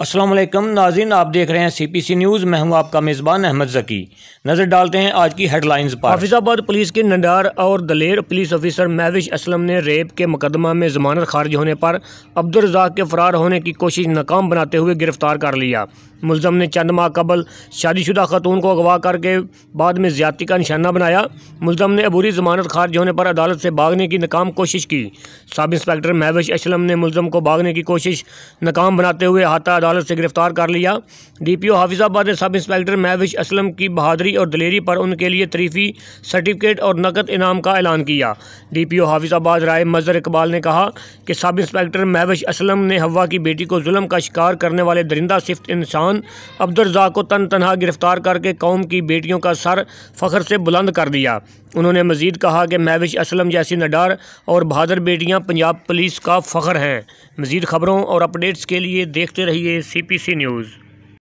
असलम नाजिन आप देख रहे हैं सी पी सी न्यूज़ मैं हूँ आपका मेज़बान अहमद जकी नज़र डालते हैं आज की हेडलाइंस पर हाफिजाबाद पुलिस के नंडार और दलेर पुलिस ऑफिसर महविश असलम ने रेप के मुकदमा में जमानत खारिज होने पर अब्दुलरजाक के फरार होने की कोशिश नाकाम बनाते हुए गिरफ्तार कर लिया मुलजम ने चंद माह कबल शादीशुदा खतून को अगवा करके बाद में ज्यादती का निशाना बनाया मुलजम ने अबूरी जमानत खारिज होने पर अदालत से भागने की नाकाम कोशिश की सब इंस्पेक्टर महविश असलम ने मुलजम को भागने की कोशिश नाकाम बनाते हुए हाथा अदालत से गिरफ्तार कर लिया डीपीओ हाफिजाबाद ने सब इंस्पेक्टर महविश असलम की बहादरी और दलेरी पर उनके लिए तरीफी सर्टिफिकेट और नकद इनाम का ऐलान किया डीपीओ हाफिजाबाद राय मजर इकबाल ने कहा कि सब इंस्पेक्टर महविश असलम ने हवा की बेटी को जुल्म का शिकार करने वाले दरिंदा सिफ्त इंसान अब्दुलजा को तन तनहा गिरफ्तार करके कौम की बेटियों का सर फखर से बुलंद कर दिया उन्होंने मज़ीद कहा कि मैविश असलम जैसी नडार और बहादुर बेटियाँ पंजाब पुलिस का फ़ख्र हैं मज़ीद ख़बरों और अपडेट्स के लिए देखते रहिए सी पी सी न्यूज़